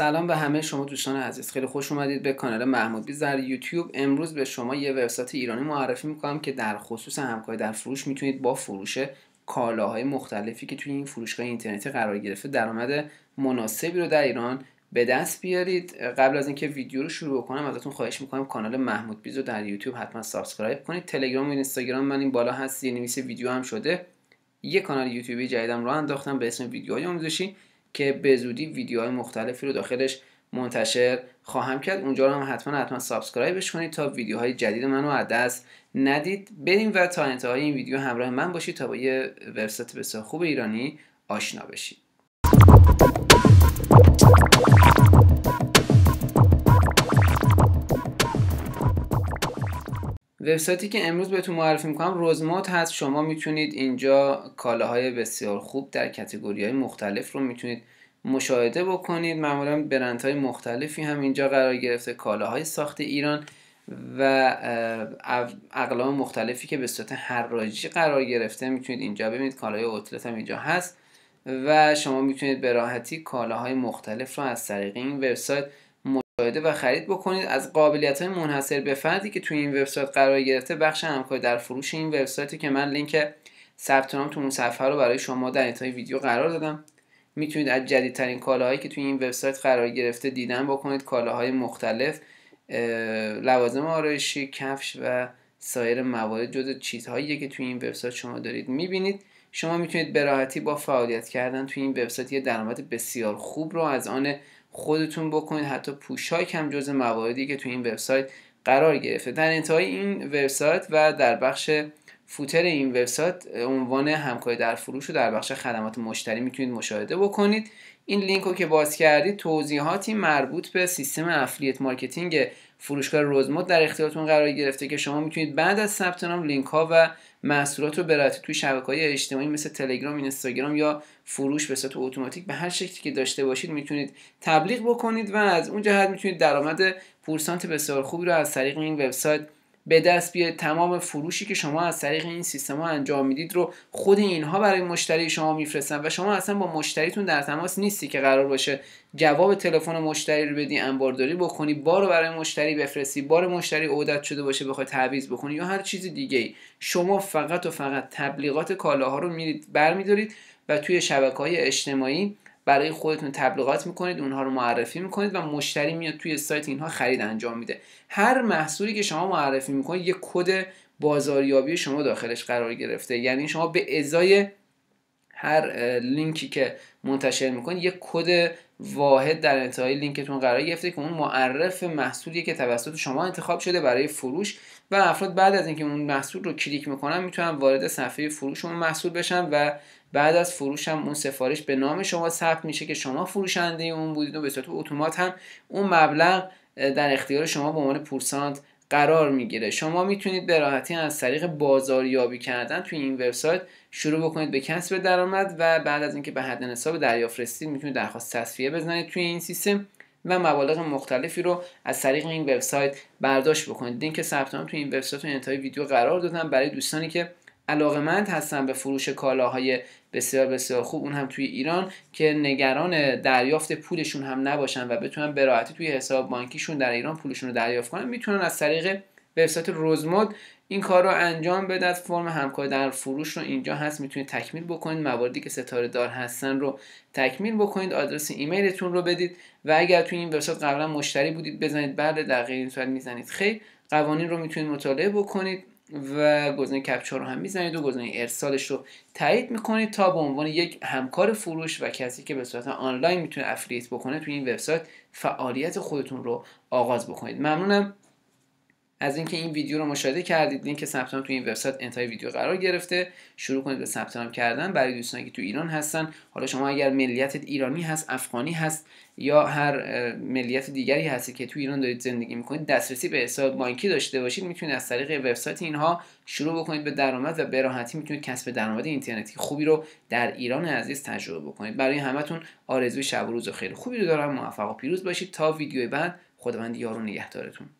سلام به همه شما دوستان عزیز خیلی خوش اومدید به کانال محمود بیز در یوتیوب امروز به شما یه وبسایت ایرانی معرفی میکنم که در خصوص همکاری در فروش میتونید با فروش کالاهای مختلفی که توی این فروشگاه اینترنتی قرار گرفته درآمد مناسبی رو در ایران به دست بیارید قبل از اینکه ویدیو رو شروع کنم ازتون خواهش میکنم کانال محمود بیز رو در یوتیوب حتما سابسکرایب کنید تلگرام و اینستاگرام من این بالا هست زیرنویس ویدیو هم شده یه کانال یوتیوبی جدیدم رو انداختم به اسم ویدیوهای آموزشی که به زودی ویدیوهای مختلفی رو داخلش منتشر خواهم کرد اونجا رو هم حتما حتما سابسکرایبش کنید تا ویدیوهای جدید رو از دست ندید بریم و تا انتهای این ویدیو همراه من باشید تا با یه وبسایت بسیار خوب ایرانی آشنا بشید وبسایتی که امروز بهتون معرفی میکنم روزموت هست شما میتونید اینجا کالاهای بسیار خوب در کتگوری های مختلف رو میتونید مشاهده بکنید معمولا برندهای مختلفی هم اینجا قرار گرفته کالاهای ساخت ایران و اقلام مختلفی که به صورت حراجی قرار گرفته میتونید اینجا ببینید کالای اوتلت هم اینجا هست و شما میتونید به راحتی کالاهای مختلف رو از طریق این وبسایت و خرید بکنید از قابلیت های منحصر به فردی که توی این وبسایت قرار گرفته بخش همکاری در فروش این وبسایتی که من لینک ثبت نام تو اون صفحه رو برای شما در انتهای ویدیو قرار دادم میتونید از جدیدترین کالاهایی که توی این وبسایت قرار گرفته دیدن بکنید کالاهای مختلف لوازم آرایشی کفش و سایر موارد جز چیزهایی که توی این وبسایت شما دارید میبینید شما میتونید به راحتی با فعالیت کردن توی این وبسایت یه درآمد بسیار خوب رو از آن خودتون بکنید حتی پوشاک هم جز مواردی که تو این وبسایت قرار گرفته در انتهای این وبسایت و در بخش فوتر این وبسایت عنوان همکاری در فروش رو در بخش خدمات مشتری میتونید مشاهده بکنید این لینک رو که باز کردید توضیحاتی مربوط به سیستم افلیت مارکتینگ فروشگاه روزمود در اختیارتون قرار گرفته که شما میتونید بعد از ثبت نام لینک ها و محصولات رو به توی شبکه های اجتماعی مثل تلگرام، اینستاگرام یا فروش به صورت اتوماتیک به هر شکلی که داشته باشید میتونید تبلیغ بکنید و از اون جهت میتونید درآمد پورسانت بسیار خوبی رو از طریق این وبسایت به دست بیاد تمام فروشی که شما از طریق این سیستم ها انجام میدید رو خود اینها برای مشتری شما میفرستن و شما اصلا با مشتریتون در تماس نیستی که قرار باشه جواب تلفن مشتری رو بدی انبارداری بکنی بار برای مشتری بفرستی بار مشتری عودت شده باشه بخوای تعویض بکنی یا هر چیز دیگه ای شما فقط و فقط تبلیغات کالاها رو میرید برمیدارید و توی شبکه های اجتماعی برای خودتون تبلیغات میکنید اونها رو معرفی میکنید و مشتری میاد توی سایت اینها خرید انجام میده هر محصولی که شما معرفی میکنید یه کد بازاریابی شما داخلش قرار گرفته یعنی شما به ازای هر لینکی که منتشر میکنید یک کد واحد در انتهای لینکتون قرار گرفته که اون معرف محصولیه که توسط شما انتخاب شده برای فروش و افراد بعد از اینکه اون محصول رو کلیک میکنن میتونن وارد صفحه فروش اون محصول بشن و بعد از فروش هم اون سفارش به نام شما ثبت میشه که شما فروشنده اون بودید و به صورت اتومات هم اون مبلغ در اختیار شما به عنوان پورسانت قرار میگیره شما میتونید به راحتی از طریق بازاریابی کردن توی این وبسایت شروع بکنید به کسب درآمد و بعد از اینکه به حد نصاب دریافت رسید میتونید درخواست تصفیه بزنید توی این سیستم و مبالغ مختلفی رو از طریق این وبسایت برداشت بکنید لینک ثبت نام توی این وبسایت و انتهای ویدیو قرار دادم برای دوستانی که علاقمند هستن به فروش کالاهای بسیار بسیار خوب اون هم توی ایران که نگران دریافت پولشون هم نباشن و بتونن به راحتی توی حساب بانکیشون در ایران پولشون رو دریافت کنن میتونن از طریق وبسایت روزمود این کار رو انجام بدد فرم همکار در فروش رو اینجا هست میتونید تکمیل بکنید مواردی که ستاره دار هستن رو تکمیل بکنید آدرس ایمیلتون رو بدید و اگر توی این وبسایت قبلا مشتری بودید بزنید بعد بله، در غیر میزنید خیر قوانین رو میتونید مطالعه بکنید و گزینه کپچا رو هم میزنید و گزینه ارسالش رو تایید میکنید تا به عنوان یک همکار فروش و کسی که به صورت آنلاین میتونه افیلیت بکنه توی این وبسایت فعالیت خودتون رو آغاز بکنید ممنونم از اینکه این ویدیو رو مشاهده کردید لینک ثبت نام تو این وبسایت انتهای ویدیو قرار گرفته شروع کنید به ثبت کردن برای دوستانی که تو ایران هستن حالا شما اگر ملیتت ایرانی هست افغانی هست یا هر ملیت دیگری هستی که تو ایران دارید زندگی میکنید دسترسی به حساب بانکی داشته باشید میتونید از طریق وبسایت اینها شروع بکنید به درآمد و به راحتی میتونید کسب درآمد اینترنتی خوبی رو در ایران عزیز تجربه بکنید برای همتون آرزوی شب و روز و خوبی رو دارم موفق و پیروز باشید تا ویدیو بعد خداوند یار نگهدارتون